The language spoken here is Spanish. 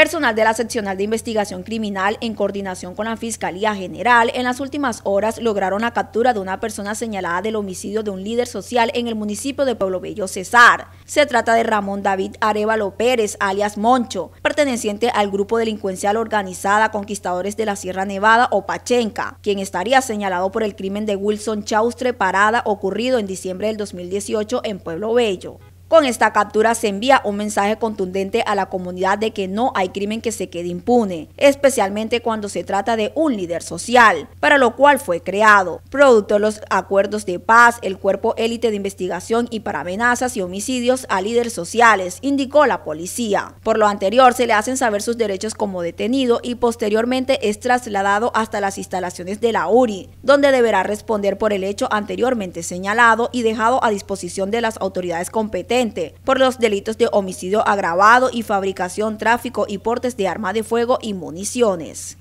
Personal de la Seccional de Investigación Criminal, en coordinación con la Fiscalía General, en las últimas horas lograron la captura de una persona señalada del homicidio de un líder social en el municipio de Pueblo Bello, Cesar. Se trata de Ramón David Arevalo Pérez, alias Moncho, perteneciente al grupo delincuencial organizada Conquistadores de la Sierra Nevada o Pachenca, quien estaría señalado por el crimen de Wilson Chaustre Parada ocurrido en diciembre del 2018 en Pueblo Bello. Con esta captura se envía un mensaje contundente a la comunidad de que no hay crimen que se quede impune, especialmente cuando se trata de un líder social, para lo cual fue creado. Producto de los acuerdos de paz, el cuerpo élite de investigación y para amenazas y homicidios a líderes sociales, indicó la policía. Por lo anterior, se le hacen saber sus derechos como detenido y posteriormente es trasladado hasta las instalaciones de la URI, donde deberá responder por el hecho anteriormente señalado y dejado a disposición de las autoridades competentes por los delitos de homicidio agravado y fabricación, tráfico y portes de arma de fuego y municiones.